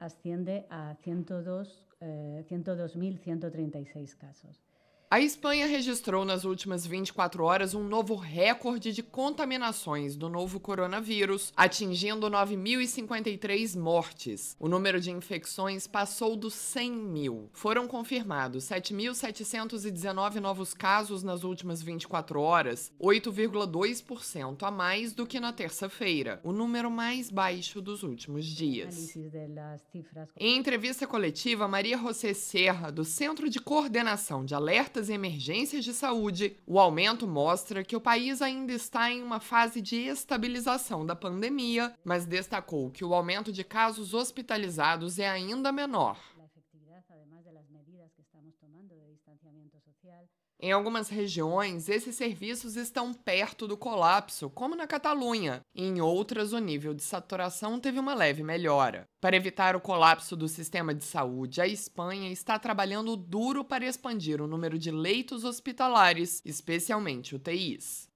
asciende a 102.136 eh, casos. A Espanha registrou nas últimas 24 horas um novo recorde de contaminações do novo coronavírus, atingindo 9.053 mortes. O número de infecções passou dos 100 mil. Foram confirmados 7.719 novos casos nas últimas 24 horas, 8,2% a mais do que na terça-feira, o número mais baixo dos últimos dias. Em entrevista coletiva, Maria José Serra, do Centro de Coordenação de Alertas altas emergências de saúde, o aumento mostra que o país ainda está em uma fase de estabilização da pandemia, mas destacou que o aumento de casos hospitalizados é ainda menor. Em algumas regiões, esses serviços estão perto do colapso, como na Catalunha. Em outras, o nível de saturação teve uma leve melhora. Para evitar o colapso do sistema de saúde, a Espanha está trabalhando duro para expandir o número de leitos hospitalares, especialmente UTIs.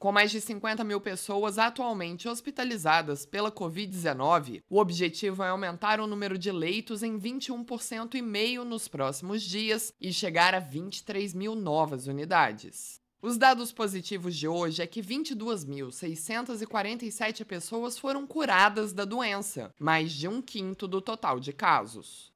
Com mais de 50 mil pessoas atualmente hospitalizadas pela Covid-19, o objetivo é aumentar o número de leitos em 21% e meio nos próximos dias e chegar a 23 mil novas unidades. Os dados positivos de hoje é que 22.647 pessoas foram curadas da doença, mais de um quinto do total de casos.